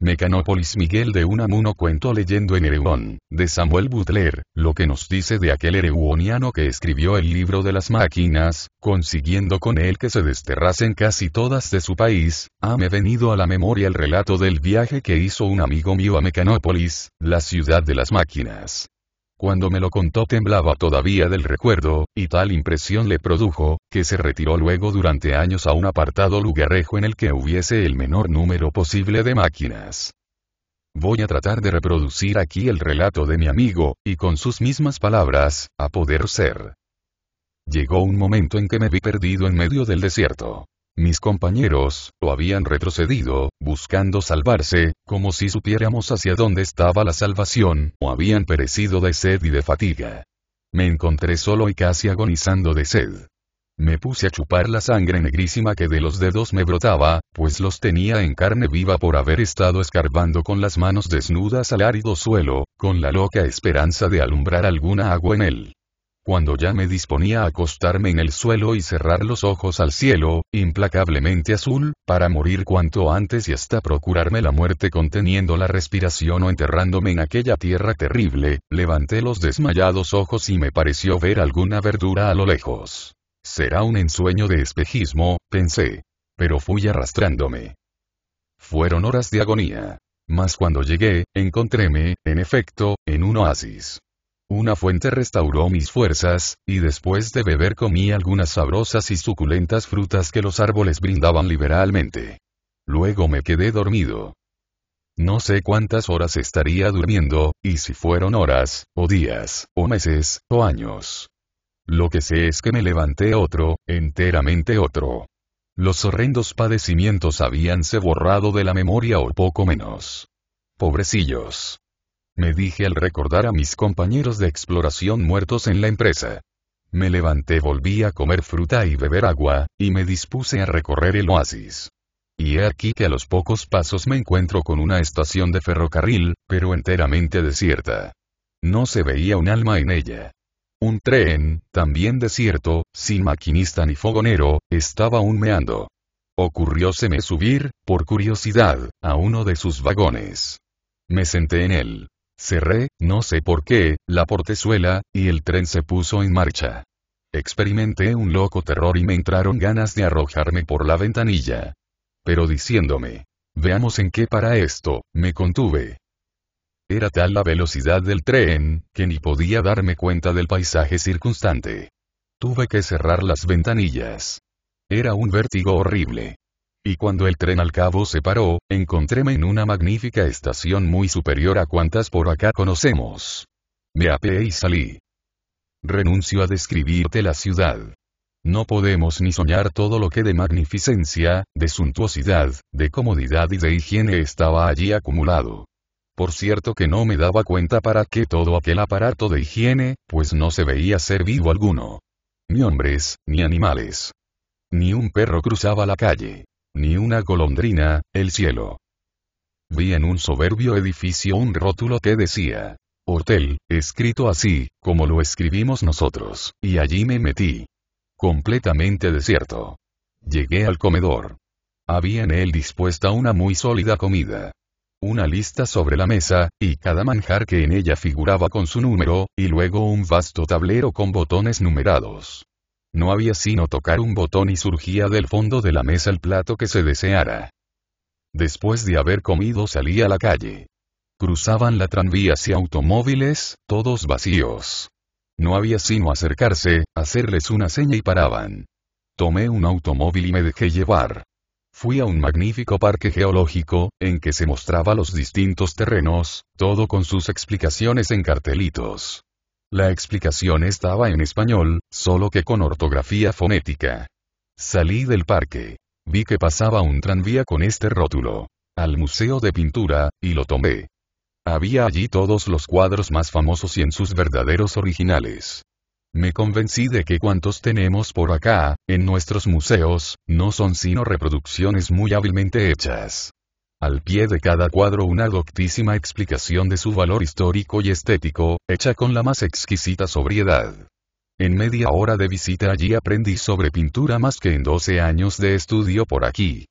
Mecanópolis Miguel de Unamuno cuento leyendo en Erewhon, de Samuel Butler, lo que nos dice de aquel hereuoniano que escribió el libro de las máquinas, consiguiendo con él que se desterrasen casi todas de su país, hame venido a la memoria el relato del viaje que hizo un amigo mío a Mecanópolis, la ciudad de las máquinas. Cuando me lo contó temblaba todavía del recuerdo, y tal impresión le produjo, que se retiró luego durante años a un apartado lugarejo en el que hubiese el menor número posible de máquinas. Voy a tratar de reproducir aquí el relato de mi amigo, y con sus mismas palabras, a poder ser. Llegó un momento en que me vi perdido en medio del desierto. Mis compañeros, lo habían retrocedido, buscando salvarse, como si supiéramos hacia dónde estaba la salvación, o habían perecido de sed y de fatiga. Me encontré solo y casi agonizando de sed. Me puse a chupar la sangre negrísima que de los dedos me brotaba, pues los tenía en carne viva por haber estado escarbando con las manos desnudas al árido suelo, con la loca esperanza de alumbrar alguna agua en él. Cuando ya me disponía a acostarme en el suelo y cerrar los ojos al cielo, implacablemente azul, para morir cuanto antes y hasta procurarme la muerte conteniendo la respiración o enterrándome en aquella tierra terrible, levanté los desmayados ojos y me pareció ver alguna verdura a lo lejos. Será un ensueño de espejismo, pensé. Pero fui arrastrándome. Fueron horas de agonía. Mas cuando llegué, encontréme, en efecto, en un oasis. Una fuente restauró mis fuerzas, y después de beber comí algunas sabrosas y suculentas frutas que los árboles brindaban liberalmente. Luego me quedé dormido. No sé cuántas horas estaría durmiendo, y si fueron horas, o días, o meses, o años. Lo que sé es que me levanté otro, enteramente otro. Los horrendos padecimientos habíanse borrado de la memoria o poco menos. Pobrecillos me dije al recordar a mis compañeros de exploración muertos en la empresa. Me levanté, volví a comer fruta y beber agua, y me dispuse a recorrer el oasis. Y he aquí que a los pocos pasos me encuentro con una estación de ferrocarril, pero enteramente desierta. No se veía un alma en ella. Un tren, también desierto, sin maquinista ni fogonero, estaba humeando. Ocurrióseme subir, por curiosidad, a uno de sus vagones. Me senté en él. Cerré, no sé por qué, la portezuela, y el tren se puso en marcha. Experimenté un loco terror y me entraron ganas de arrojarme por la ventanilla. Pero diciéndome, veamos en qué para esto, me contuve. Era tal la velocidad del tren, que ni podía darme cuenta del paisaje circunstante. Tuve que cerrar las ventanillas. Era un vértigo horrible. Y cuando el tren al cabo se paró, encontréme en una magnífica estación muy superior a cuantas por acá conocemos. Me apeé y salí. Renuncio a describirte la ciudad. No podemos ni soñar todo lo que de magnificencia, de suntuosidad, de comodidad y de higiene estaba allí acumulado. Por cierto que no me daba cuenta para qué todo aquel aparato de higiene, pues no se veía ser vivo alguno. Ni hombres, ni animales. Ni un perro cruzaba la calle ni una golondrina, el cielo. Vi en un soberbio edificio un rótulo que decía, Hotel, escrito así, como lo escribimos nosotros, y allí me metí. Completamente desierto. Llegué al comedor. Había en él dispuesta una muy sólida comida. Una lista sobre la mesa, y cada manjar que en ella figuraba con su número, y luego un vasto tablero con botones numerados. No había sino tocar un botón y surgía del fondo de la mesa el plato que se deseara. Después de haber comido salí a la calle. Cruzaban la tranvía y automóviles, todos vacíos. No había sino acercarse, hacerles una seña y paraban. Tomé un automóvil y me dejé llevar. Fui a un magnífico parque geológico, en que se mostraba los distintos terrenos, todo con sus explicaciones en cartelitos. La explicación estaba en español, solo que con ortografía fonética. Salí del parque. Vi que pasaba un tranvía con este rótulo. Al Museo de Pintura, y lo tomé. Había allí todos los cuadros más famosos y en sus verdaderos originales. Me convencí de que cuantos tenemos por acá, en nuestros museos, no son sino reproducciones muy hábilmente hechas. Al pie de cada cuadro una doctísima explicación de su valor histórico y estético, hecha con la más exquisita sobriedad. En media hora de visita allí aprendí sobre pintura más que en 12 años de estudio por aquí.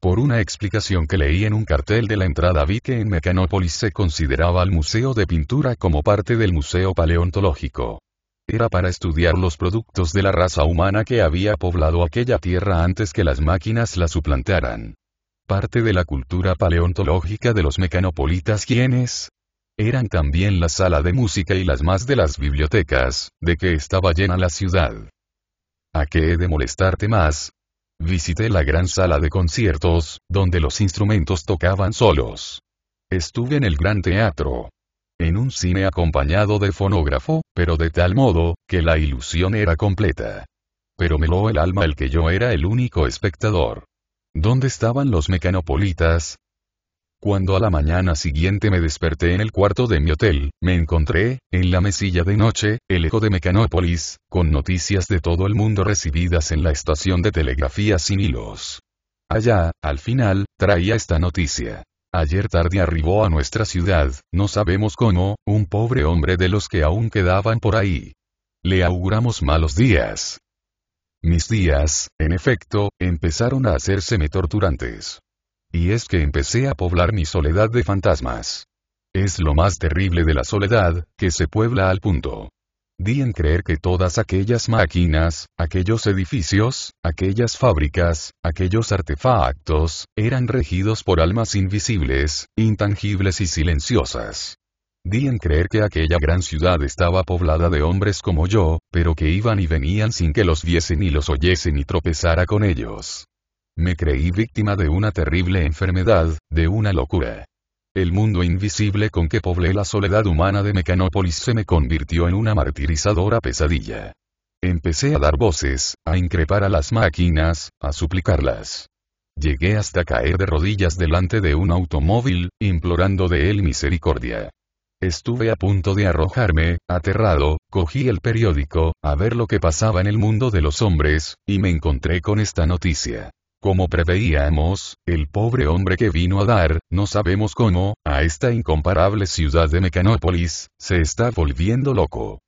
Por una explicación que leí en un cartel de la entrada vi que en Mecanópolis se consideraba al Museo de Pintura como parte del Museo Paleontológico. Era para estudiar los productos de la raza humana que había poblado aquella tierra antes que las máquinas la suplantaran parte de la cultura paleontológica de los mecanopolitas quienes, eran también la sala de música y las más de las bibliotecas, de que estaba llena la ciudad. ¿A qué he de molestarte más? Visité la gran sala de conciertos, donde los instrumentos tocaban solos. Estuve en el gran teatro. En un cine acompañado de fonógrafo, pero de tal modo, que la ilusión era completa. Pero me lo el alma el que yo era el único espectador. ¿Dónde estaban los mecanopolitas? Cuando a la mañana siguiente me desperté en el cuarto de mi hotel, me encontré, en la mesilla de noche, el eco de Mecanópolis, con noticias de todo el mundo recibidas en la estación de telegrafía sin hilos. Allá, al final, traía esta noticia. Ayer tarde arribó a nuestra ciudad, no sabemos cómo, un pobre hombre de los que aún quedaban por ahí. Le auguramos malos días. Mis días, en efecto, empezaron a hacérseme torturantes. Y es que empecé a poblar mi soledad de fantasmas. Es lo más terrible de la soledad, que se puebla al punto. Di en creer que todas aquellas máquinas, aquellos edificios, aquellas fábricas, aquellos artefactos, eran regidos por almas invisibles, intangibles y silenciosas. Di en creer que aquella gran ciudad estaba poblada de hombres como yo, pero que iban y venían sin que los viesen y los oyesen ni tropezara con ellos. Me creí víctima de una terrible enfermedad, de una locura. El mundo invisible con que poblé la soledad humana de Mecanópolis se me convirtió en una martirizadora pesadilla. Empecé a dar voces, a increpar a las máquinas, a suplicarlas. Llegué hasta caer de rodillas delante de un automóvil, implorando de él misericordia. Estuve a punto de arrojarme, aterrado, cogí el periódico, a ver lo que pasaba en el mundo de los hombres, y me encontré con esta noticia. Como preveíamos, el pobre hombre que vino a dar, no sabemos cómo, a esta incomparable ciudad de Mecanópolis, se está volviendo loco.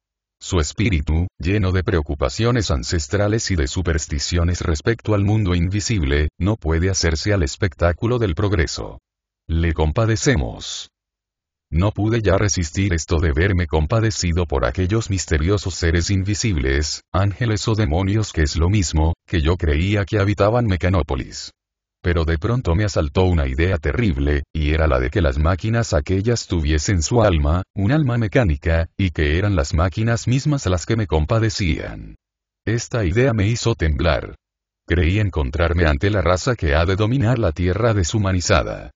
Su espíritu, lleno de preocupaciones ancestrales y de supersticiones respecto al mundo invisible, no puede hacerse al espectáculo del progreso. Le compadecemos. No pude ya resistir esto de verme compadecido por aquellos misteriosos seres invisibles, ángeles o demonios que es lo mismo, que yo creía que habitaban Mecanópolis. Pero de pronto me asaltó una idea terrible, y era la de que las máquinas aquellas tuviesen su alma, un alma mecánica, y que eran las máquinas mismas las que me compadecían. Esta idea me hizo temblar. Creí encontrarme ante la raza que ha de dominar la tierra deshumanizada.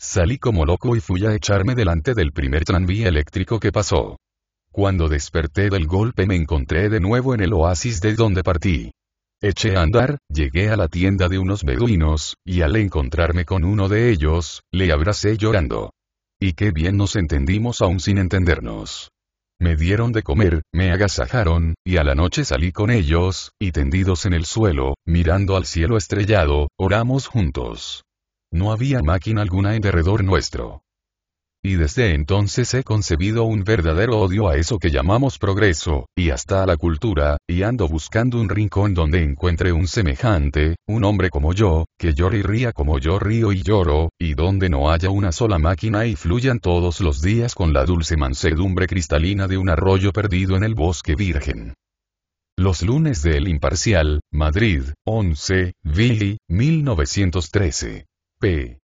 Salí como loco y fui a echarme delante del primer tranvía eléctrico que pasó. Cuando desperté del golpe me encontré de nuevo en el oasis de donde partí. Eché a andar, llegué a la tienda de unos beduinos, y al encontrarme con uno de ellos, le abracé llorando. Y qué bien nos entendimos aún sin entendernos. Me dieron de comer, me agasajaron, y a la noche salí con ellos, y tendidos en el suelo, mirando al cielo estrellado, oramos juntos. No había máquina alguna en derredor nuestro. Y desde entonces he concebido un verdadero odio a eso que llamamos progreso, y hasta a la cultura, y ando buscando un rincón donde encuentre un semejante, un hombre como yo, que llore y ría como yo río y lloro, y donde no haya una sola máquina y fluyan todos los días con la dulce mansedumbre cristalina de un arroyo perdido en el bosque virgen. Los lunes del Imparcial, Madrid, 11, Billy, 1913. P。